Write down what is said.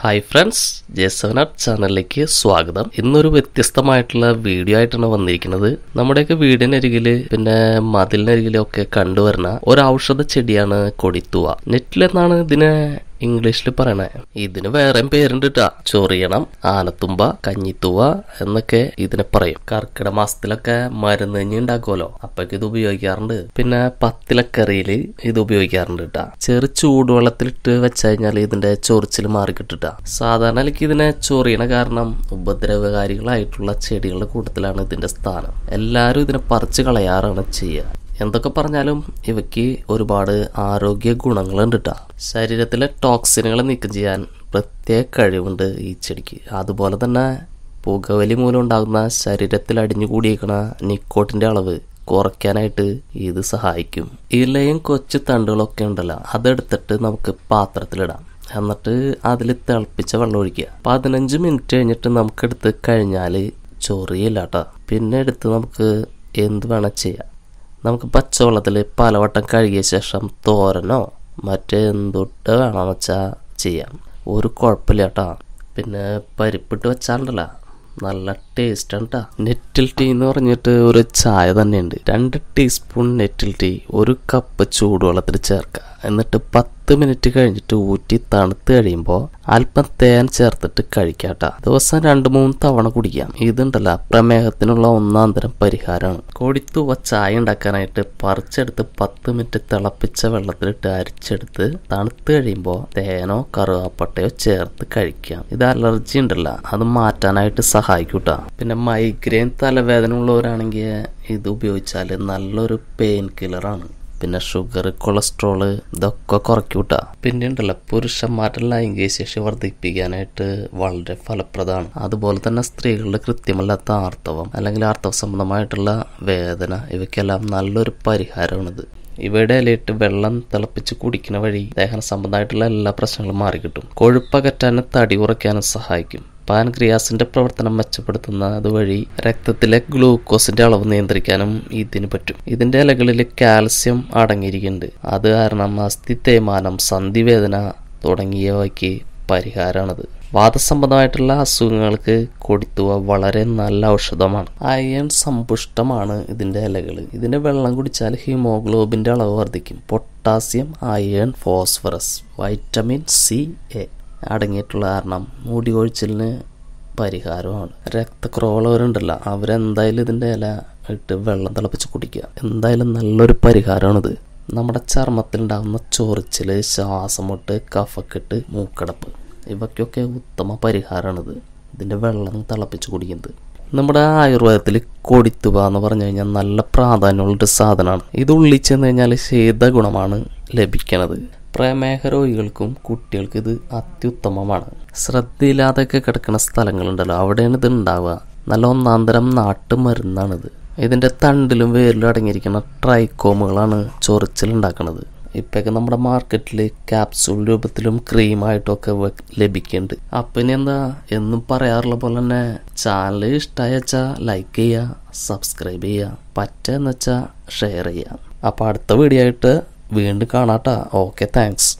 hi friends ജേസവൻ ചാനലിലേക്ക് സ്വാഗതം ഇന്നൊരു വ്യത്യസ്തമായിട്ടുള്ള വീഡിയോ ആയിട്ടാണ് വന്നിരിക്കുന്നത് നമ്മുടെയൊക്കെ വീടിനരികില് പിന്നെ മതിലിനരികിലൊക്കെ ഒക്കെ കണ്ടുവരുന്ന ഒരു ഔഷധ ചെടിയാണ് കൊടിത്തുവ നെറ്റിലെന്നാണ് ഇതിനെ ഇംഗ്ലീഷിൽ പറയണേ ഇതിന് വേറെ പേരുണ്ട് കേട്ടാ ചൊറിയണം ആനത്തുമ്പ കഞ്ഞിത്തുവ എന്നൊക്കെ ഇതിനെ പറയും കർക്കിട മാസത്തിലൊക്കെ മരുന്ന് കഞ്ഞി ഉണ്ടാക്കുമല്ലോ അപ്പൊക്കെ ഇത് ഉപയോഗിക്കാറുണ്ട് പിന്നെ പത്തിലക്കറിയില് ഇത് ഉപയോഗിക്കാറുണ്ട് കേട്ടാ ചെറു ചൂടുവെള്ളത്തിലിട്ട് വെച്ച് കഴിഞ്ഞാൽ ഇതിന്റെ ചൊറിച്ചിൽ മാറി സാധാരണ എനിക്ക് ഇതിനെ ചൊറിയണ കാരണം ഉപദ്രവകാരികളായിട്ടുള്ള ചെടികളുടെ കൂട്ടത്തിലാണ് ഇതിന്റെ സ്ഥാനം എല്ലാവരും ഇതിനെ പറിച്ചു കളയാറാണ് ചെയ്യുക എന്തൊക്കെ പറഞ്ഞാലും ഇവയ്ക്ക് ഒരുപാട് ആരോഗ്യ ഗുണങ്ങളുണ്ട് കേട്ടോ ശരീരത്തിലെ ടോക്സിനുകളെ നീക്കം ചെയ്യാൻ പ്രത്യേക കഴിവുണ്ട് ഈ ചെടിക്ക് അതുപോലെ തന്നെ പുകവലി മൂലം ഉണ്ടാകുന്ന ശരീരത്തിൽ അടിഞ്ഞുകൂടിയേക്കണ നിക്കോട്ടിൻ്റെ അളവ് കുറയ്ക്കാനായിട്ട് ഇത് സഹായിക്കും ഇലയും കൊച്ചു തണ്ടുകളൊക്കെ ഉണ്ടല്ലോ അതെടുത്തിട്ട് നമുക്ക് പാത്രത്തിലിടാം എന്നിട്ട് അതിൽ തിളപ്പിച്ച വെള്ളം ഒഴിക്കുക പതിനഞ്ച് മിനിറ്റ് കഴിഞ്ഞിട്ട് നമുക്കെടുത്ത് കഴിഞ്ഞാൽ ചൊറിയില്ല കേട്ടോ പിന്നെ എടുത്ത് നമുക്ക് എന്ത് വേണം ചെയ്യാം നമുക്ക് പച്ചവെള്ളത്തിൽ പലവട്ടം കഴുകിയ ശേഷം തോരനോ മറ്റെന്തൊട്ട് വേണമെന്ന് വെച്ചാൽ ചെയ്യാം ഒരു കുഴപ്പമില്ല കേട്ടോ പിന്നെ പരിപ്പിട്ട് വെച്ചാലുണ്ടല്ലോ നല്ല ടേസ്റ്റാണ് കേട്ടോ നെറ്റിൽ ടീ എന്ന് പറഞ്ഞിട്ട് ഒരു ചായ തന്നെയുണ്ട് രണ്ട് ടീസ്പൂൺ നെറ്റിൽ ടീ ഒരു കപ്പ് ചൂടുവെള്ളത്തിൽ ചേർക്കുക എന്നിട്ട് പത്ത് പത്ത് മിനിറ്റ് കഴിഞ്ഞിട്ട് ഊറ്റി തണുത്ത് കഴിയുമ്പോൾ അല്പം തേൻ ചേർത്തിട്ട് കഴിക്കാട്ട ദിവസം രണ്ട് മൂന്ന് തവണ കുടിക്കാം ഇതുണ്ടല്ല പ്രമേഹത്തിനുള്ള ഒന്നാം തരം പരിഹാരമാണ് കൊടിത്തുവ ചായ ഉണ്ടാക്കാനായിട്ട് പറിച്ചെടുത്ത് പത്ത് മിനിറ്റ് തിളപ്പിച്ച വെള്ളത്തിലിട്ട് അരിച്ചെടുത്ത് തണുത്ത് കഴിയുമ്പോൾ തേനോ കറുവാപ്പട്ടയോ ചേർത്ത് കഴിക്കാം ഇത് അലർജി ഉണ്ടല്ല അത് മാറ്റാനായിട്ട് സഹായിക്കൂട്ട പിന്നെ മൈഗ്രെയിൻ തലവേദന ഉള്ളവരാണെങ്കിൽ ഇത് ഉപയോഗിച്ചാൽ നല്ലൊരു പെയിൻ കില്ലറാണ് പിന്നെ ഷുഗർ കൊളസ്ട്രോള് ഇതൊക്കെ കുറയ്ക്കും കിട്ടുക പിന്നെ ഉണ്ടല്ലോ പുരുഷന്മാരുടെ ലൈംഗിക ശേഷി വർദ്ധിപ്പിക്കാനായിട്ട് വളരെ ഫലപ്രദമാണ് അതുപോലെ തന്നെ സ്ത്രീകളുടെ കൃത്യമല്ലാത്ത ആർത്തവം അല്ലെങ്കിൽ ആർത്തവ സംബന്ധമായിട്ടുള്ള വേദന ഇവയ്ക്കെല്ലാം നല്ലൊരു പരിഹാരമാണിത് ഇവയുടെ ഇലയിട്ട് വെള്ളം തിളപ്പിച്ച് കുടിക്കുന്ന വഴി ദേഹന സംബന്ധമായിട്ടുള്ള എല്ലാ പ്രശ്നങ്ങളും മാറിക്കിട്ടും കൊഴുപ്പകറ്റാനും തടി കുറയ്ക്കാനും സഹായിക്കും പാൻക്രിയാസിന്റെ പ്രവർത്തനം മെച്ചപ്പെടുത്തുന്ന അതുവഴി രക്തത്തിലെ ഗ്ലൂക്കോസിന്റെ അളവ് നിയന്ത്രിക്കാനും ഇതിന് പറ്റും ഇതിന്റെ ഇലകളിൽ കാൽസ്യം അടങ്ങിയിരിക്കുന്നുണ്ട് അത് കാരണം അസ്ഥി തേയ്മാനം സന്ധിവേദന തുടങ്ങിയവയ്ക്ക് പരിഹാരമാണത് വാദസംബന്ധമായിട്ടുള്ള അസുഖങ്ങൾക്ക് കൊടുത്തുക വളരെ നല്ല ഔഷധമാണ് അയൺ സമ്പുഷ്ടമാണ് ഇതിൻ്റെ ഇലകൾ ഇതിൻ്റെ വെള്ളം കുടിച്ചാൽ ഹീമോഗ്ലോബിൻ്റെ അളവ് വർദ്ധിക്കും പൊട്ടാസ്യം iron phosphorus vitamin C A അടങ്ങിയിട്ടുള്ള കാരണം മൂടി കൊഴിച്ചിലിന് പരിഹാരമാണ് രക്തക്രോളവരുണ്ടല്ലോ അവരെന്തായാലും ഇതിൻ്റെ ഇല ഇട്ട് വെള്ളം തിളപ്പിച്ച് കുടിക്കുക എന്തായാലും നല്ലൊരു പരിഹാരമാണിത് നമ്മുടെ ചർമ്മത്തിലുണ്ടാകുന്ന ചൊറിച്ചിൽ ശ്വാസമുട്ട് കഫക്കെട്ട് മൂക്കടപ്പ് ഇവയ്ക്കൊക്കെ ഉത്തമ പരിഹാരമാണിത് ഇതിൻ്റെ വെള്ളം തിളപ്പിച്ച് കുടിക്കുന്നത് നമ്മുടെ ആയുർവേദത്തിൽ കൊടിത്തുക എന്ന് പറഞ്ഞു കഴിഞ്ഞാൽ നല്ല പ്രാധാന്യമുള്ളൊരു സാധനമാണ് ഇത് ഉള്ളിച്ചെന്ന് കഴിഞ്ഞാൽ ശീത ഗുണമാണ് ലഭിക്കണത് പ്രമേഹ രോഗികൾക്കും കുട്ടികൾക്കും ഇത് അത്യുത്തമമാണ് ശ്രദ്ധയില്ലാതെയൊക്കെ കിടക്കുന്ന സ്ഥലങ്ങളുണ്ടല്ലോ അവിടെയാണ് ഇത് ഉണ്ടാവുക നല്ല ഒന്നാന്തരം നാട്ടുമരുന്നാണിത് ഇതിൻ്റെ തണ്ടിലും വേരിലും അടങ്ങിയിരിക്കുന്ന ട്രൈക്കോമുകളാണ് ചൊറിച്ചിലുണ്ടാക്കുന്നത് ഇപ്പൊക്കെ നമ്മുടെ മാർക്കറ്റിൽ ക്യാപ്സൂൾ രൂപത്തിലും ക്രീമായിട്ടൊക്കെ ലഭിക്കുന്നുണ്ട് അപ്പൊ ഇനി എന്താ എന്നും പറയാറുള്ള പോലെ തന്നെ ചാനൽ ഇഷ്ടായച്ചാ ലൈക്ക് ചെയ്യുക സബ്സ്ക്രൈബ് ചെയ്യുക പറ്റുക എന്ന് വെച്ചാൽ ഷെയർ ചെയ്യുക അപ്പൊ അടുത്ത വീഡിയോ ആയിട്ട് വീണ്ടും കാണാട്ടാ ഓക്കെ താങ്ക്സ്